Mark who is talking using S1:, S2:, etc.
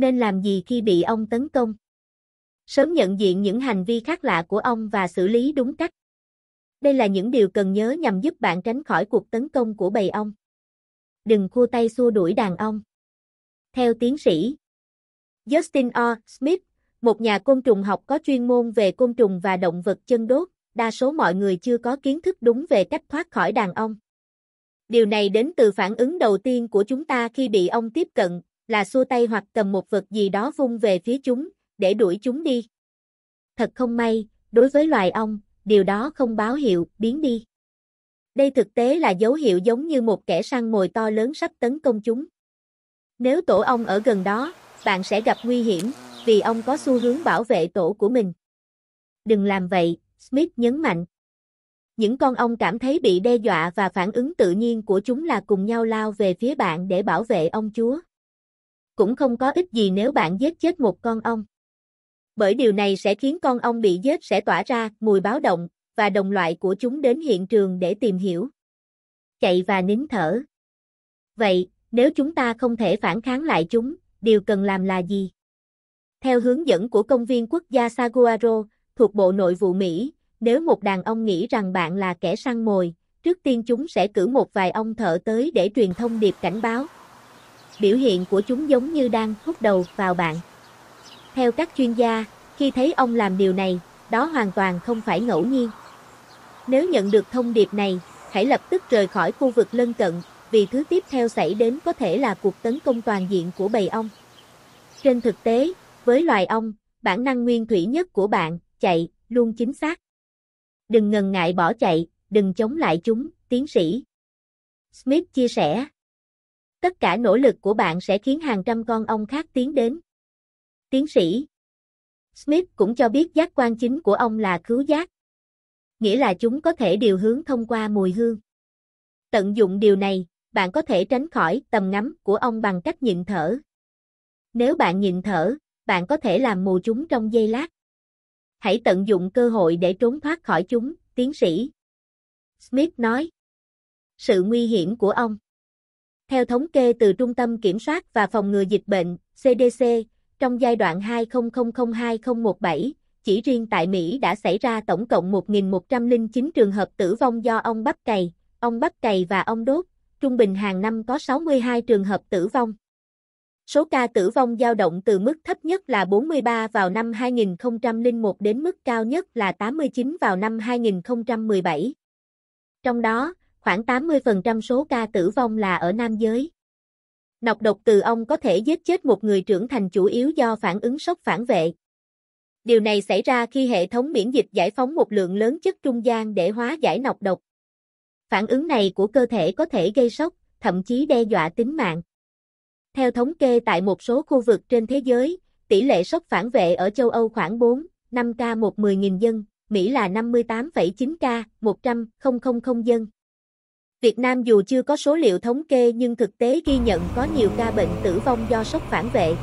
S1: nên làm gì khi bị ông tấn công. Sớm nhận diện những hành vi khác lạ của ông và xử lý đúng cách. Đây là những điều cần nhớ nhằm giúp bạn tránh khỏi cuộc tấn công của bầy ong. Đừng khua tay xua đuổi đàn ong. Theo tiến sĩ Justin O. Smith, một nhà côn trùng học có chuyên môn về côn trùng và động vật chân đốt, đa số mọi người chưa có kiến thức đúng về cách thoát khỏi đàn ong. Điều này đến từ phản ứng đầu tiên của chúng ta khi bị ong tiếp cận, là xua tay hoặc cầm một vật gì đó vung về phía chúng, để đuổi chúng đi. Thật không may, đối với loài ong, điều đó không báo hiệu biến đi. Đây thực tế là dấu hiệu giống như một kẻ săn mồi to lớn sắp tấn công chúng. Nếu tổ ong ở gần đó, bạn sẽ gặp nguy hiểm, vì ong có xu hướng bảo vệ tổ của mình. Đừng làm vậy, Smith nhấn mạnh. Những con ong cảm thấy bị đe dọa và phản ứng tự nhiên của chúng là cùng nhau lao về phía bạn để bảo vệ ong chúa cũng không có ích gì nếu bạn giết chết một con ong. Bởi điều này sẽ khiến con ong bị giết sẽ tỏa ra mùi báo động và đồng loại của chúng đến hiện trường để tìm hiểu. Chạy và nín thở. Vậy, nếu chúng ta không thể phản kháng lại chúng, điều cần làm là gì? Theo hướng dẫn của công viên quốc gia Saguaro, thuộc Bộ Nội vụ Mỹ, nếu một đàn ông nghĩ rằng bạn là kẻ săn mồi, trước tiên chúng sẽ cử một vài ông thợ tới để truyền thông điệp cảnh báo biểu hiện của chúng giống như đang hút đầu vào bạn. Theo các chuyên gia, khi thấy ông làm điều này, đó hoàn toàn không phải ngẫu nhiên. Nếu nhận được thông điệp này, hãy lập tức rời khỏi khu vực lân cận, vì thứ tiếp theo xảy đến có thể là cuộc tấn công toàn diện của bầy ong. Trên thực tế, với loài ong, bản năng nguyên thủy nhất của bạn, chạy, luôn chính xác. Đừng ngần ngại bỏ chạy, đừng chống lại chúng, tiến sĩ. Smith chia sẻ. Tất cả nỗ lực của bạn sẽ khiến hàng trăm con ong khác tiến đến. Tiến sĩ Smith cũng cho biết giác quan chính của ông là khứu giác. Nghĩa là chúng có thể điều hướng thông qua mùi hương. Tận dụng điều này, bạn có thể tránh khỏi tầm ngắm của ông bằng cách nhịn thở. Nếu bạn nhịn thở, bạn có thể làm mù chúng trong giây lát. Hãy tận dụng cơ hội để trốn thoát khỏi chúng, tiến sĩ. Smith nói. Sự nguy hiểm của ông theo thống kê từ Trung tâm Kiểm soát và Phòng ngừa Dịch bệnh, CDC, trong giai đoạn 2000-2017, chỉ riêng tại Mỹ đã xảy ra tổng cộng 1.109 trường hợp tử vong do ong bắp cày, ong bắp cày và ong đốt, trung bình hàng năm có 62 trường hợp tử vong. Số ca tử vong dao động từ mức thấp nhất là 43 vào năm 2001 đến mức cao nhất là 89 vào năm 2017. Trong đó, khoảng 80% số ca tử vong là ở nam giới. Nọc độc từ ong có thể giết chết một người trưởng thành chủ yếu do phản ứng sốc phản vệ. Điều này xảy ra khi hệ thống miễn dịch giải phóng một lượng lớn chất trung gian để hóa giải nọc độc. Phản ứng này của cơ thể có thể gây sốc, thậm chí đe dọa tính mạng. Theo thống kê tại một số khu vực trên thế giới, tỷ lệ sốc phản vệ ở châu Âu khoảng 4, 5 ca một 10.000 dân, Mỹ là 58,9 ca, 100, 000 dân. Việt Nam dù chưa có số liệu thống kê nhưng thực tế ghi nhận có nhiều ca bệnh tử vong do sốc phản vệ.